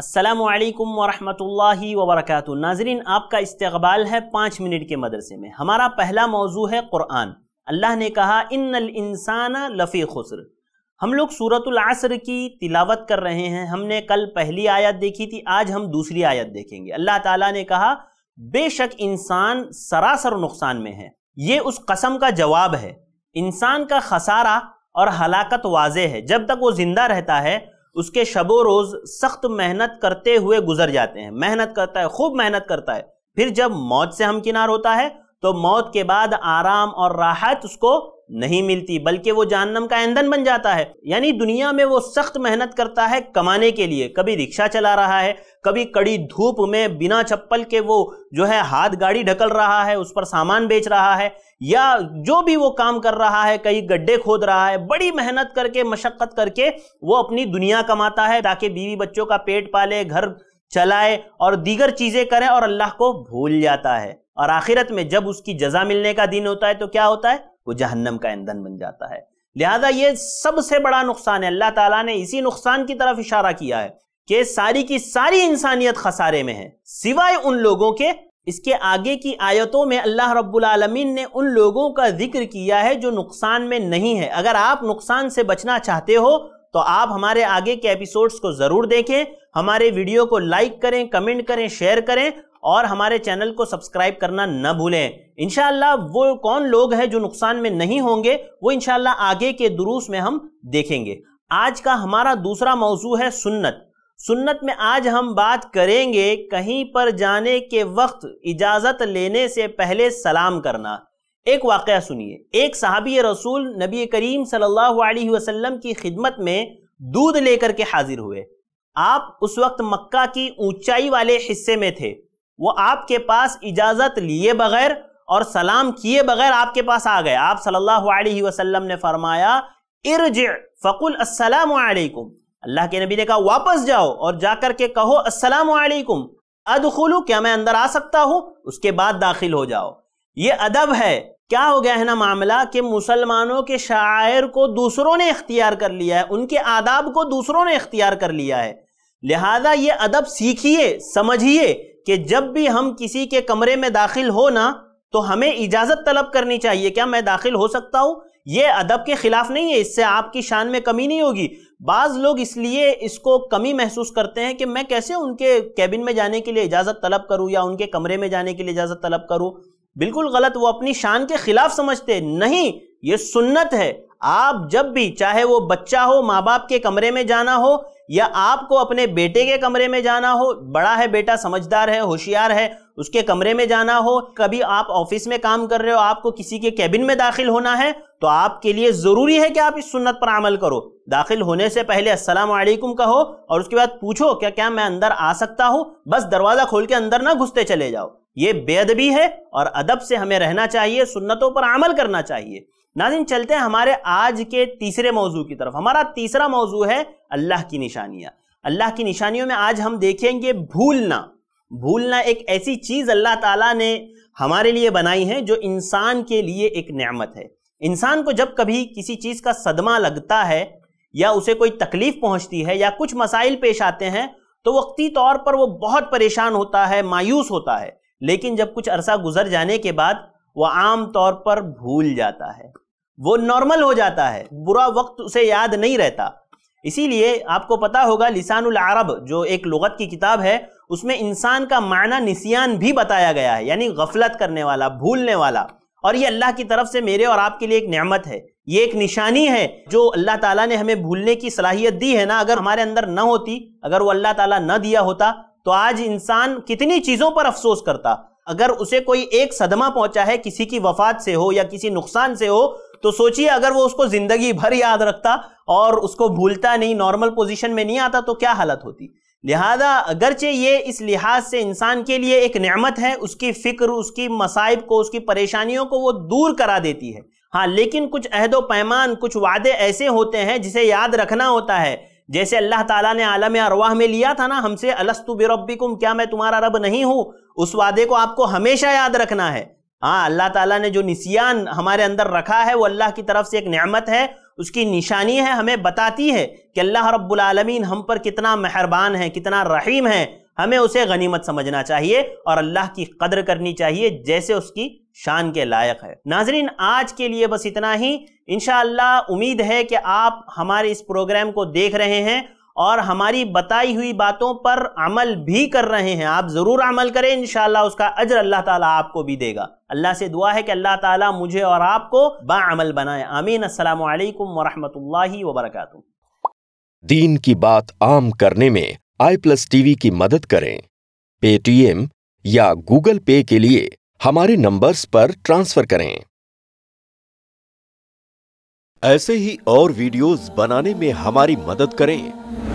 असलकम वरहमल वबरक नाजरीन आपका इस्तबाल है पाँच मिनट के मदरसे में हमारा पहला मौजू है क़ुरान अल्लाह ने कहा इन इंसान लफ़ी खुसर हम लोग असर की तिलावत कर रहे हैं हमने कल पहली आयत देखी थी आज हम दूसरी आयत देखेंगे अल्लाह ताला ने कहा बेशक इंसान सरासर नुकसान में है ये उस कसम का जवाब है इंसान का खसारा और हलाकत वाज है जब तक वो ज़िंदा रहता है उसके शबो रोज़ सख्त मेहनत करते हुए गुजर जाते हैं मेहनत करता है खूब मेहनत करता है फिर जब मौत से हमकिनार होता है तो मौत के बाद आराम और राहत उसको नहीं मिलती बल्कि वो जानम का ईंधन बन जाता है यानी दुनिया में वो सख्त मेहनत करता है कमाने के लिए कभी रिक्शा चला रहा है कभी कड़ी धूप में बिना चप्पल के वो जो है हाथ गाड़ी ढकल रहा है उस पर सामान बेच रहा है या जो भी वो काम कर रहा है कहीं गड्ढे खोद रहा है बड़ी मेहनत करके मशक्क़त करके वो अपनी दुनिया कमाता है ताकि बीवी बच्चों का पेट पाले घर चलाए और दीगर चीज़ें करें और अल्लाह को भूल जाता है और आखिरत में जब उसकी जजा मिलने का दिन होता है तो क्या होता है वो जहन्नम का ईंधन बन जाता है लिहाजा ये सबसे बड़ा नुकसान है अल्लाह ताला ने इसी नुकसान की तरफ इशारा किया है कि सारी की सारी इंसानियत खसारे में है सिवाय उन लोगों के इसके आगे की आयतों में अल्लाह रब्बुल आलमीन ने उन लोगों का जिक्र किया है जो नुकसान में नहीं है अगर आप नुकसान से बचना चाहते हो तो आप हमारे आगे के एपिसोड्स को ज़रूर देखें हमारे वीडियो को लाइक करें कमेंट करें शेयर करें और हमारे चैनल को सब्सक्राइब करना न भूलें इनशाला वो कौन लोग हैं जो नुकसान में नहीं होंगे वो इनशाला आगे के दुरुस में हम देखेंगे आज का हमारा दूसरा मौजू है सुन्नत सुन्नत में आज हम बात करेंगे कहीं पर जाने के वक्त इजाज़त लेने से पहले सलाम करना एक वाक़ सुनिए एक सहाबी रसूल नबी करीम सल्लल्लाहु अलैहि वसल्लम की खिदमत में दूध लेकर के हाजिर हुए आप उस वक्त मक्का की ऊंचाई वाले हिस्से में थे वो आपके पास इजाजत लिए बगैर और सलाम किए बगैर आपके पास आ गए आप सल्लल्लाहु अलैहि वसल्लम ने फरमाया इर्ज फ़कुल अस्सलाम वालेकुम अल्लाह के नबी ने कहा वापस जाओ और जाकर के कहो अस्सलाम वालेकुम अदखुलू क्या मैं अंदर आ सकता हूं उसके बाद दाखिल हो जाओ ये अदब है क्या हो गया है ना मामला कि मुसलमानों के शायर को दूसरों ने इख्तियार कर लिया है उनके आदाब को दूसरों ने इख्तियार कर लिया है लिहाजा ये अदब सीखिए समझिए कि जब भी हम किसी के कमरे में दाखिल हो ना तो हमें इजाजत तलब करनी चाहिए क्या मैं दाखिल हो सकता हूं यह अदब के खिलाफ नहीं है इससे आपकी शान में कमी नहीं होगी बाज लोग इसलिए इसको कमी महसूस करते हैं कि मैं कैसे उनके कैबिन में जाने के लिए इजाजत तलब करूं या उनके कमरे में जाने के लिए इजाजत तलब करूं बिल्कुल गलत वो अपनी शान के खिलाफ समझते नहीं ये सुन्नत है आप जब भी चाहे वो बच्चा हो माँ बाप के कमरे में जाना हो या आपको अपने बेटे के कमरे में जाना हो बड़ा है बेटा समझदार है होशियार है उसके कमरे में जाना हो कभी आप ऑफिस में काम कर रहे हो आपको किसी के कैबिन में दाखिल होना है तो आपके लिए ज़रूरी है कि आप इस सुन्नत पर अमल करो दाखिल होने से पहले अस्सलाम वालेकुम कहो और उसके बाद पूछो क्या क्या मैं अंदर आ सकता हूँ बस दरवाज़ा खोल के अंदर ना घुसते चले जाओ ये बेअदबी है और अदब से हमें रहना चाहिए सुन्नतों पर अमल करना चाहिए नाजिन चलते हैं हमारे आज के तीसरे मौजू की तरफ हमारा तीसरा मौजू है अल्लाह की निशानियां अल्लाह की निशानियों में आज हम देखेंगे भूलना भूलना एक ऐसी चीज अल्लाह ताला ने हमारे लिए बनाई है जो इंसान के लिए एक नेमत है इंसान को जब कभी किसी चीज का सदमा लगता है या उसे कोई तकलीफ पहुंचती है या कुछ मसाइल पेश आते हैं तो वक्ती तौर पर वो बहुत परेशान होता है मायूस होता है लेकिन जब कुछ अरसा गुजर जाने के बाद वो आम तौर पर भूल जाता है वो नॉर्मल हो जाता है बुरा वक्त उसे याद नहीं रहता इसीलिए आपको पता होगा लिसानुल अरब जो एक लगत की किताब है उसमें इंसान का माना निसियान भी बताया गया है यानी गफलत करने वाला भूलने वाला और ये अल्लाह की तरफ से मेरे और आपके लिए एक नेमत है ये एक निशानी है जो अल्लाह ताला ने हमें भूलने की सलाहियत दी है ना अगर हमारे अंदर न होती अगर वो अल्लाह ताला न दिया होता तो आज इंसान कितनी चीज़ों पर अफसोस करता अगर उसे कोई एक सदमा पहुंचा है किसी की वफात से हो या किसी नुकसान से हो तो सोचिए अगर वो उसको जिंदगी भर याद रखता और उसको भूलता नहीं नॉर्मल पोजिशन में नहीं आता तो क्या हालत होती लिहाजा अगरचे ये इस लिहाज से इंसान के लिए एक नमत है उसकी फ़िक्र उसकी मसाइब को उसकी परेशानियों को वो दूर करा देती है हाँ लेकिन कुछ अहदो पैमान कुछ वादे ऐसे होते हैं जिसे याद रखना होता है जैसे अल्लाह ताला ने आलम अरवाह में लिया था ना हमसे अलस्तु बिरब्बिकुम क्या मैं तुम्हारा रब नहीं हूँ उस वादे को आपको हमेशा याद रखना है हाँ अल्लाह ताला ने जो निसियान हमारे अंदर रखा है वो अल्लाह की तरफ से एक नेमत है उसकी निशानी है हमें बताती है कि अल्लाह रब्बुल आलमीन हम पर कितना मेहरबान है कितना रहीम है हमें उसे गनीमत समझना चाहिए और अल्लाह की कदर करनी चाहिए जैसे उसकी शान के लायक है नाजरीन आज के लिए बस इतना ही इन उम्मीद है कि आप हमारे इस प्रोग्राम को देख रहे हैं और हमारी बताई हुई बातों पर अमल भी कर रहे हैं आप ज़रूर अमल करें इन उसका अजर अल्लाह ताला आपको भी देगा अल्लाह से दुआ है कि अल्लाह ताला मुझे और आपको बामल बनाए आमीन अल्लाम वरहमल वबरक दीन की बात आम करने में आई प्लस टीवी की मदद करें पेटीएम या गूगल पे के लिए हमारे नंबर्स पर ट्रांसफर करें ऐसे ही और वीडियोस बनाने में हमारी मदद करें